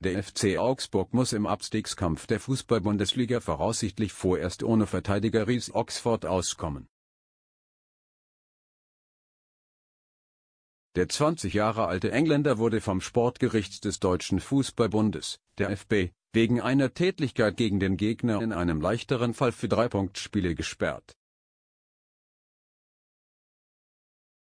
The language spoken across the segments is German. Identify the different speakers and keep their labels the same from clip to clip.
Speaker 1: Der FC Augsburg muss im Abstiegskampf der Fußball-Bundesliga voraussichtlich vorerst ohne Verteidiger Ries Oxford auskommen. Der 20 Jahre alte Engländer wurde vom Sportgericht des Deutschen Fußballbundes, der FB, wegen einer Tätigkeit gegen den Gegner in einem leichteren Fall für drei Punktspiele gesperrt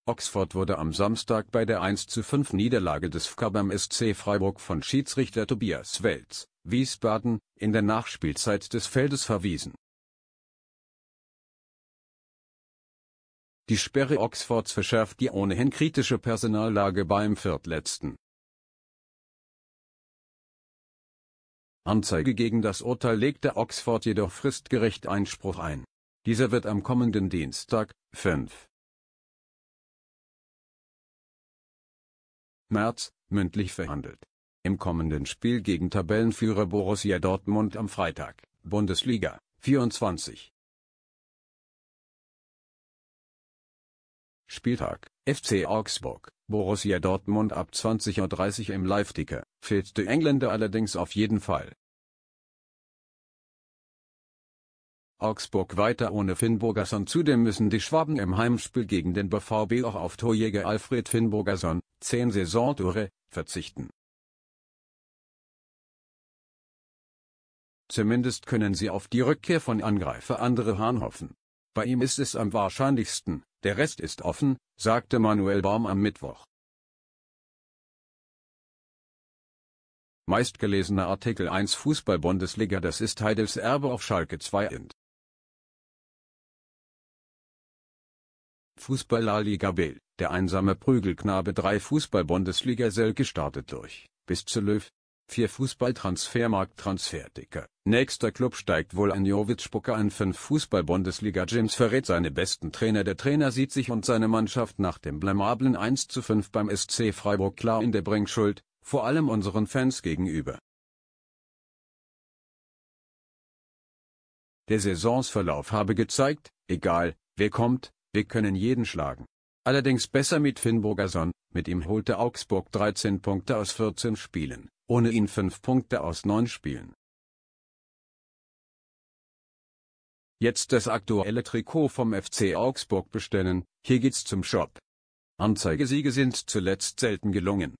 Speaker 1: Oxford wurde am Samstag bei der 1:5 Niederlage des FK beim SC Freiburg von Schiedsrichter Tobias Welz, Wiesbaden, in der Nachspielzeit des Feldes verwiesen. Die Sperre Oxfords verschärft die ohnehin kritische Personallage beim Viertletzten. Anzeige gegen das Urteil legte Oxford jedoch fristgerecht Einspruch ein. Dieser wird am kommenden Dienstag, 5. März, mündlich verhandelt. Im kommenden Spiel gegen Tabellenführer Borussia Dortmund am Freitag, Bundesliga, 24. Spieltag, FC Augsburg, Borussia Dortmund ab 20.30 Uhr im Live-Ticker, fehlt der Engländer allerdings auf jeden Fall. Augsburg weiter ohne Finn Zudem müssen die Schwaben im Heimspiel gegen den BVB auch auf Torjäger Alfred Finn 10 Saisontore, verzichten. Zumindest können sie auf die Rückkehr von Angreifer Andre Hahn hoffen. Bei ihm ist es am wahrscheinlichsten, der Rest ist offen, sagte Manuel Baum am Mittwoch. Meistgelesener Artikel 1 Fußball-Bundesliga Das ist Heidels Erbe auf Schalke 2 End. Fußball-La Liga B, der einsame Prügelknabe 3 Fußball-Bundesliga Selke startet durch, bis zu Löw. 4 Fußball-Transfermarkt Transferticker. Nächster Club steigt wohl an Jovic Spucker ein 5 Fußball-Bundesliga James verrät seine besten Trainer. Der Trainer sieht sich und seine Mannschaft nach dem blamablen 1 zu 5 beim SC Freiburg klar in der Bringschuld, vor allem unseren Fans gegenüber. Der Saisonsverlauf habe gezeigt, egal, wer kommt, wir können jeden schlagen. Allerdings besser mit Finn Burgerson, mit ihm holte Augsburg 13 Punkte aus 14 Spielen, ohne ihn 5 Punkte aus 9 Spielen. Jetzt das aktuelle Trikot vom FC Augsburg bestellen, hier geht's zum Shop. Anzeigesieger sind zuletzt selten gelungen.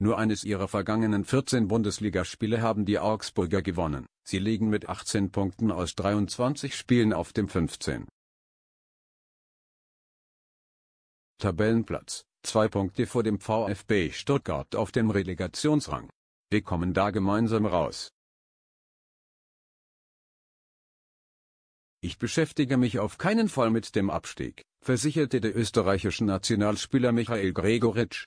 Speaker 1: Nur eines ihrer vergangenen 14 Bundesligaspiele haben die Augsburger gewonnen. Sie liegen mit 18 Punkten aus 23 Spielen auf dem 15. Tabellenplatz, zwei Punkte vor dem VfB Stuttgart auf dem Relegationsrang. Wir kommen da gemeinsam raus. Ich beschäftige mich auf keinen Fall mit dem Abstieg, versicherte der österreichische Nationalspieler Michael Gregoritsch.